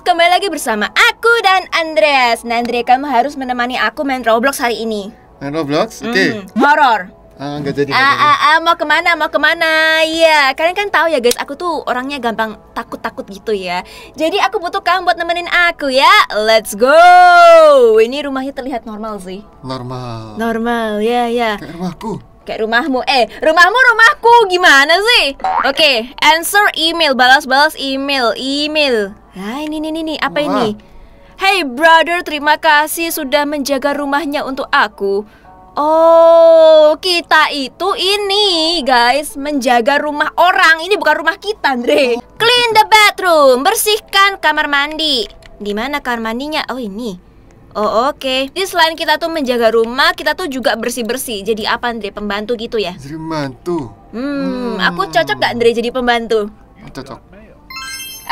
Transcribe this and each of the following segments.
kembali lagi bersama aku dan Andreas. Nah, Andre, kamu harus menemani aku main Roblox hari ini. Main Roblox? Oke. Okay. Mm, horor. Ah, nggak jadi. Ah, ah, ah, mau kemana? Mau kemana? Iya, kalian kan tahu ya guys, aku tuh orangnya gampang takut-takut gitu ya. Jadi aku butuh kamu buat nemenin aku ya. Let's go. Ini rumahnya terlihat normal sih. Normal. Normal, ya, ya. Kayak rumahku. Kayak rumahmu Eh rumahmu rumahku Gimana sih Oke okay, Answer email Balas-balas email Email Nah ini nih nih Apa ini Hey brother Terima kasih Sudah menjaga rumahnya untuk aku Oh, kita itu ini, guys, menjaga rumah orang. Ini bukan rumah kita, Andre. Clean the bathroom, bersihkan kamar mandi. Di mana kamar mandinya? Oh, ini. Oh oke. Okay. Jadi selain kita tuh menjaga rumah, kita tuh juga bersih-bersih. Jadi apa Andre? Pembantu gitu ya? Jadi pembantu. Hmm, hmm, aku cocok gak Andre jadi pembantu? Cocok.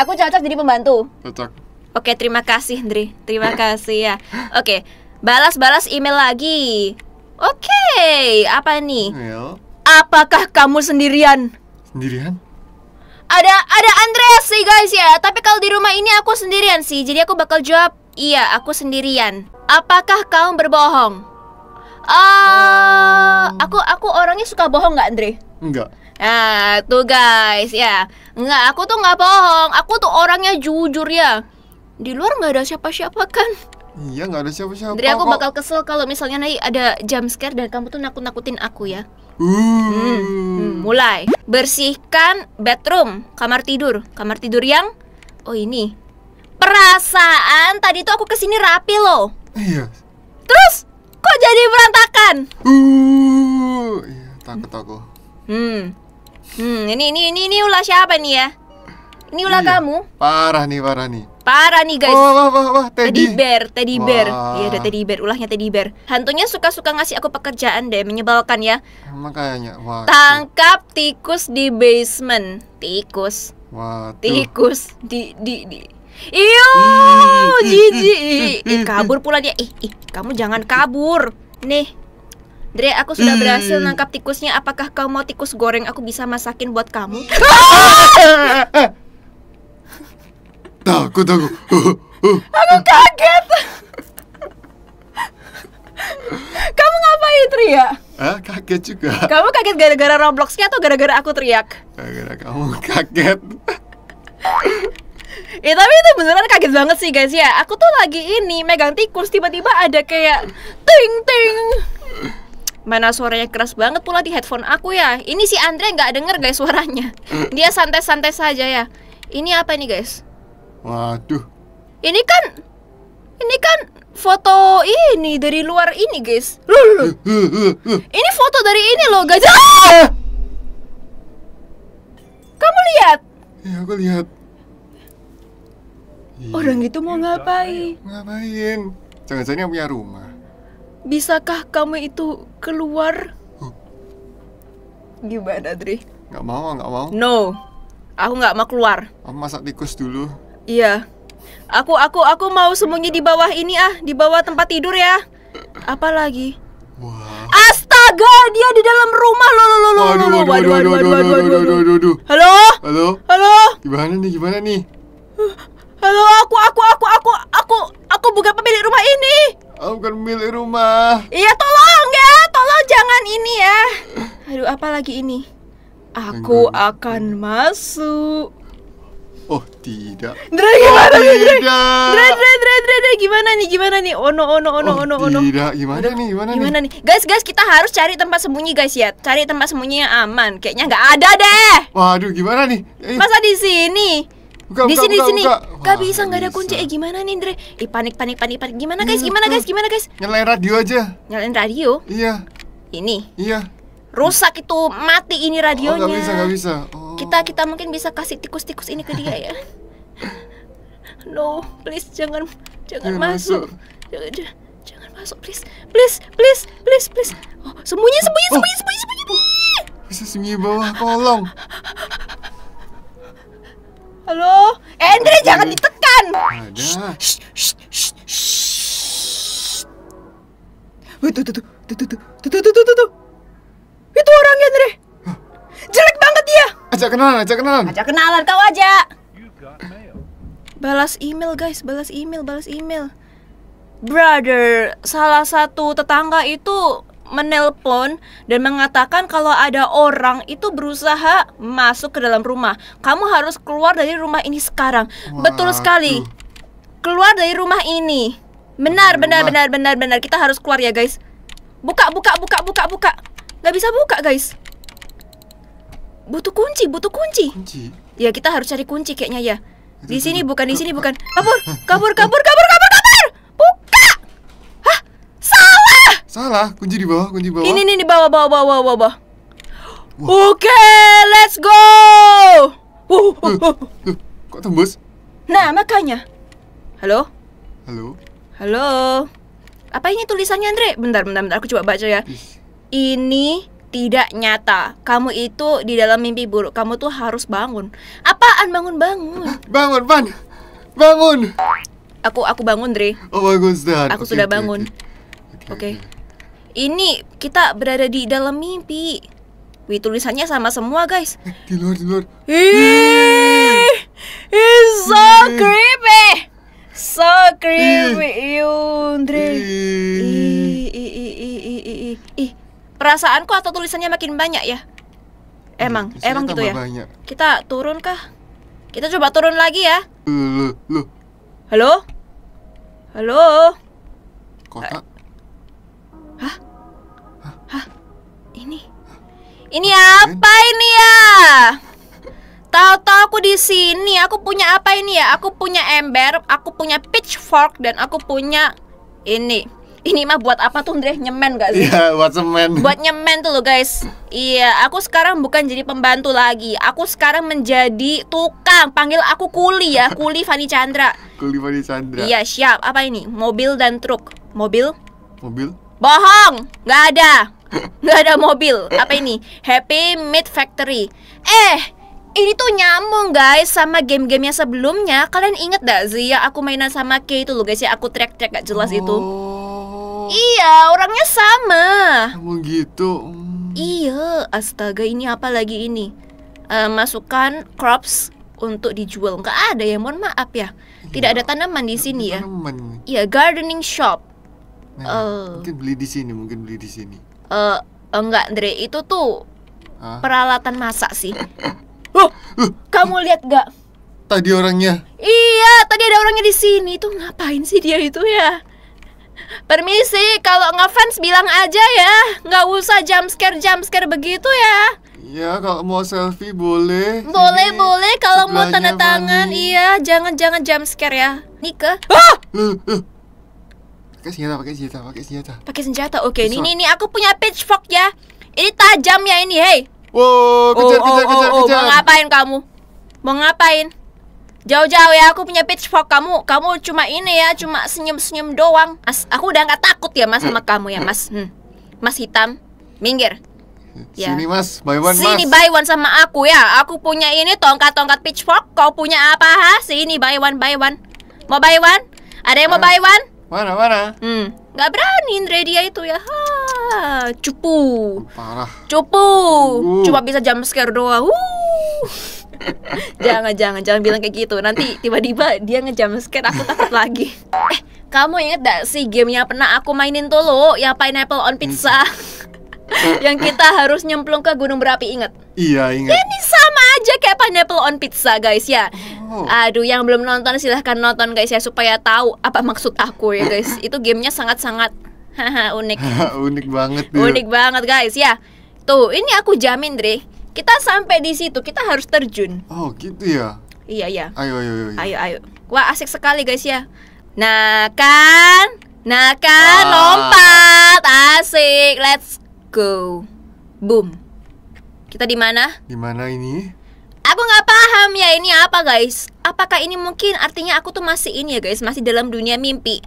Aku cocok jadi pembantu. Cocok. Oke, okay, terima kasih Andre. Terima kasih ya. Oke, okay. balas-balas email lagi. Oke, okay. apa nih? Email. Apakah kamu sendirian? Sendirian? Ada ada Andre sih guys ya, tapi kalau di rumah ini aku sendirian sih. Jadi aku bakal jawab Iya, aku sendirian. Apakah kau berbohong? Ah, uh, aku aku orangnya suka bohong nggak, Andre? Enggak. Nah, tuh guys, ya. Enggak, aku tuh nggak bohong. Aku tuh orangnya jujur ya. Di luar nggak ada siapa-siapa kan? Iya, nggak ada siapa-siapa. Andre, aku bakal kesel kalau misalnya nanti ada jump scare dan kamu tuh nakut-nakutin aku ya. Uh. Hmm, hmm, mulai. Bersihkan bedroom, kamar tidur. Kamar tidur yang Oh, ini Perasaan tadi tuh aku kesini rapi loh. Iya. Terus kok jadi berantakan? Uh, iya, takut aku. Hmm. Hmm, ini ini ini ini ulah siapa nih ya? Ini ulah iya. kamu. Parah nih, parah nih. Parah nih guys. Wah, wah, wah, wah teddy. teddy bear, teddy wah. bear. Iya, ada teddy bear, ulahnya teddy bear. Hantunya suka-suka ngasih aku pekerjaan deh, menyebalkan ya. Emang kayaknya. Wah. Tangkap tikus di basement. Tikus. Wah. Tikus di di di Iyo, hmm, hmm, jijik. Hmm, kabur pula dia. Ih, ih, kamu jangan kabur. Nih. Dre, aku sudah berhasil nangkap tikusnya. Apakah kau mau tikus goreng aku bisa masakin buat kamu? Takut aku. Aku kaget. Kamu ngapain teriak? Ah, kaget juga. Kamu kaget gara-gara Robloxnya atau gara-gara aku teriak? Gara-gara kamu kaget. ya tapi itu beneran kaget banget sih guys ya aku tuh lagi ini megang tikus tiba-tiba ada kayak ting ting mana suaranya keras banget pula di headphone aku ya ini si Andre nggak denger guys suaranya dia santai-santai saja ya ini apa ini guys waduh ini kan ini kan foto ini dari luar ini guys ini foto dari ini loh guys ah! kamu lihat Iya aku lihat Iya. Orang itu mau iya, ngapain? Iya. Ngapain? Jangan-jangan yang punya rumah. Bisakah kamu itu keluar? Gimana, Dri? Gak mau, gak mau. No, aku gak mau keluar. Aku masak tikus dulu. Iya. Aku, aku, aku mau sembunyi di bawah ini ah, di bawah tempat tidur ya. Apalagi? Wah. Astaga, dia di dalam rumah lo lo lo lo. lo, waduh, waduh, waduh, waduh, waduh, waduh, waduh, waduh. Halo? Halo? Halo? Gimana nih, gimana nih? Halo, aku, aku, aku, aku, aku, aku bukan pemilik rumah ini. Aku kan pemilik rumah. Iya, tolong ya, tolong jangan ini ya. Aduh, apa lagi ini? Aku Enggak. akan masuk. Oh tidak. Dre gimana oh, nih? Dre, dre, dre, dre, dre, gimana nih? Gimana nih? Oh no, oh ono oh no, oh, Tidak, gimana Aduh, nih? Gimana, gimana nih? nih? Guys, guys, kita harus cari tempat sembunyi guys ya. Cari tempat sembunyi yang aman. Kayaknya nggak ada deh. Waduh, gimana nih? Eh. Masa di sini? buka, di buka, sini buka, sini buka. Gak bisa nggak ada kunci eh gimana nih Andre eh panik panik panik panik gimana guys iya, gimana guys gimana guys nyalain radio aja nyalain radio iya ini iya rusak itu mati ini radionya oh, gak bisa gak bisa oh. kita kita mungkin bisa kasih tikus-tikus ini ke dia ya no please jangan jangan ya, masuk. masuk jangan jangan jangan masuk please please please please please oh, sembunyi sembunyi sembunyi oh. sembunyi sembunyi, sembunyi. bisa sembunyi bawah kolong Halo? Andre jangan ditekan. Ada. Shh, shh, shh, Wih, tuh, tuh, tuh, tuh, tuh, tuh, tuh, tuh, tuh, Itu orangnya, Andre. Jelek banget dia. Ajak kenalan, ajak kenalan. Ajak kenalan, kau aja. Balas email, guys. Balas email, balas email. Brother, salah satu tetangga itu menelpon dan mengatakan kalau ada orang itu berusaha masuk ke dalam rumah. Kamu harus keluar dari rumah ini sekarang. Wah, Betul sekali. Tuh. Keluar dari rumah ini. Benar, benar, benar, benar, benar. Kita harus keluar ya, guys. Buka, buka, buka, buka, buka. Gak bisa buka, guys. Butuh kunci, butuh kunci. Kunci. Ya, kita harus cari kunci kayaknya ya. Di sini bukan, di sini bukan. Kabur, kabur, kabur, kabur, kabur, kabur. Salah, kunci di bawah, kunci bawah. Ini ini di bawah, bawah, bawah, bawah, bawah. Oke, okay, let's go. Uh, uh, uh. Uh, kok tembus? Nah, makanya. Halo? Halo? Halo? Apa ini tulisannya, Andre? Bentar, bentar, bentar. Aku coba baca ya. Ish. Ini tidak nyata. Kamu itu di dalam mimpi buruk. Kamu tuh harus bangun. Apaan bangun bangun? Bangun, Pan. Bangun. Aku aku bangun, Dre. Oh, bagus, Dan. Aku okay, sudah okay, bangun. Oke. Okay. Okay. Okay. Ini kita berada di dalam mimpi. Wih, tulisannya sama semua, guys. Eh, di luar, di luar. Ih, it's so creepy. So creepy, Yundri. Ih, perasaanku atau tulisannya makin banyak ya? Emang, Bisa emang gitu ya? Banyak. Kita turun kah? Kita coba turun lagi ya. Halo? loh. Halo? Halo? Kota? Hah? Ini apa ini ya? Tahu-tahu aku di sini. Aku punya apa ini ya? Aku punya ember, aku punya pitchfork dan aku punya ini. Ini mah buat apa tuh Andre? Nyemen gak sih? Iya, yeah, buat semen. Buat nyemen tuh lo guys. Iya, aku sekarang bukan jadi pembantu lagi. Aku sekarang menjadi tukang. Panggil aku kuli ya, kuli Fani Chandra. kuli Fani Chandra. Iya, siap. Apa ini? Mobil dan truk. Mobil? Mobil? Bohong, nggak ada Nggak ada mobil. Apa ini? Happy Meat Factory. Eh, ini tuh nyambung guys sama game gamenya sebelumnya. Kalian inget gak sih yang aku mainan sama k itu loh guys ya aku track-track gak jelas oh. itu. Iya, orangnya sama. Emang oh, gitu. Hmm. Iya, astaga ini apa lagi ini? Uh, masukkan crops untuk dijual. Nggak ada ya, mohon maaf ya. Iya. Tidak ya, ada tanaman di sini ya. tanaman. ya. Iya, gardening shop. Nah, uh, mungkin beli di sini, mungkin beli di sini uh, enggak Andre itu tuh peralatan masak sih oh kamu lihat gak tadi orangnya iya tadi ada orangnya di sini tuh ngapain sih dia itu ya Permisi, kalau ngefans bilang aja ya Nggak usah jump scare, jump scare begitu ya Iya, kalau mau selfie boleh Boleh, Ini boleh Kalau mau tanda tangan, mani. iya Jangan-jangan jump scare ya Nike ah! Pakai senjata, pakai senjata, pakai senjata. Pakai senjata. Oke, okay. ini ini aku punya pitchfork ya. Ini tajam ya ini, hey. Wow, kejar, oh, kejar, oh, kejar, oh, oh, kejar. Mau ngapain kamu? Mau ngapain? Jauh-jauh ya, aku punya pitchfork kamu. Kamu cuma ini ya, cuma senyum-senyum doang. Mas, aku udah nggak takut ya mas sama kamu ya mas. Hmm. Mas hitam, minggir. Ya. Sini mas, buy one Sini mas. buy one sama aku ya. Aku punya ini tongkat-tongkat pitchfork. Kau punya apa ha? Sini buy one, buy one. Mau buy one? Ada yang mau uh. buy one? Mana mana? Hmm, nggak berani Indra dia itu ya. Ha, cupu. Parah. Cupu. Uh. Cuma bisa jump scare doang. Uh. jangan jangan jangan bilang kayak gitu. Nanti tiba-tiba dia ngejump scare aku takut lagi. Eh, kamu inget gak sih game yang pernah aku mainin tuh lo, yang Pineapple on Pizza? Hmm. yang kita harus nyemplung ke gunung berapi inget? Iya inget. Ini sama aja kayak Pineapple on Pizza guys ya. Oh. Aduh, yang belum nonton silahkan nonton guys ya supaya tahu apa maksud aku ya guys. Itu gamenya sangat-sangat unik. unik banget. Ya. Unik banget guys ya. Tuh, ini aku jamin Dre. Kita sampai di situ, kita harus terjun. Oh, gitu ya. Iya, iya. Ayo, ayo, ayo. Ayo, ayo. Wah, asik sekali guys ya. Nah, kan? Nah, kan ah. lompat. Asik. Let's go. Boom. Kita di mana? Di mana ini? aku nggak paham ya ini apa guys apakah ini mungkin artinya aku tuh masih ini ya guys masih dalam dunia mimpi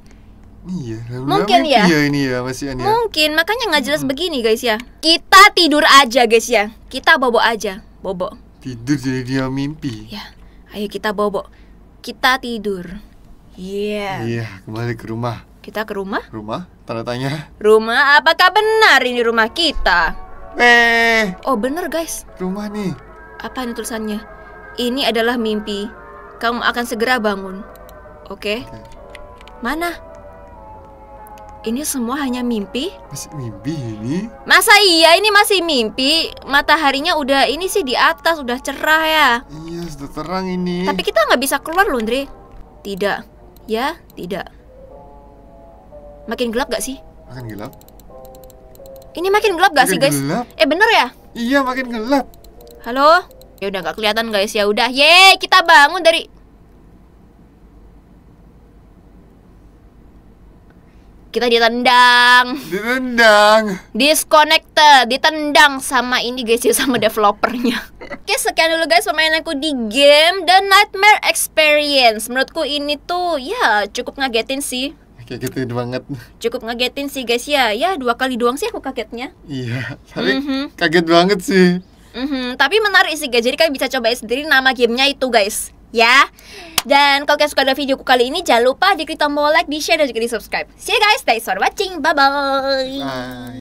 Iya, mungkin mimpi ya. ya ini ya masih ya. Mungkin makanya nggak jelas hmm. begini guys ya. Kita tidur aja guys ya. Kita bobo aja, bobo. Tidur jadi dia mimpi. Ya, ayo kita bobo. Kita tidur. Iya. Yeah. Iya, kembali ke rumah. Kita ke rumah? Rumah? Tanda tanya. Rumah? Apakah benar ini rumah kita? Eh. Oh bener guys. Rumah nih. Apa ini tulisannya? Ini adalah mimpi. Kamu akan segera bangun. Oke. Okay? okay. Mana? Ini semua hanya mimpi? Masih mimpi ini? Masa iya ini masih mimpi? Mataharinya udah ini sih di atas, udah cerah ya. Iya, sudah terang ini. Tapi kita nggak bisa keluar loh, Andre. Tidak. Ya, tidak. Makin gelap gak sih? Makin gelap. Ini makin gelap gak makin sih, guys? Eh, bener ya? Iya, makin gelap. Halo? Ya udah nggak kelihatan guys. Ya udah. ye kita bangun dari kita ditendang ditendang disconnected ditendang sama ini guys ya sama developernya oke okay, sekian dulu guys permainan aku di game The Nightmare Experience menurutku ini tuh ya cukup ngagetin sih kagetin banget cukup ngagetin sih guys ya ya dua kali doang sih aku kagetnya iya tapi mm -hmm. kaget banget sih Mm-hmm, tapi menarik sih guys, jadi kalian bisa cobain sendiri nama gamenya itu guys ya. Dan kalau kalian suka dengan videoku kali ini, jangan lupa diklik tombol like, di share, dan juga di subscribe. See you guys, thanks for watching, bye-bye. bye.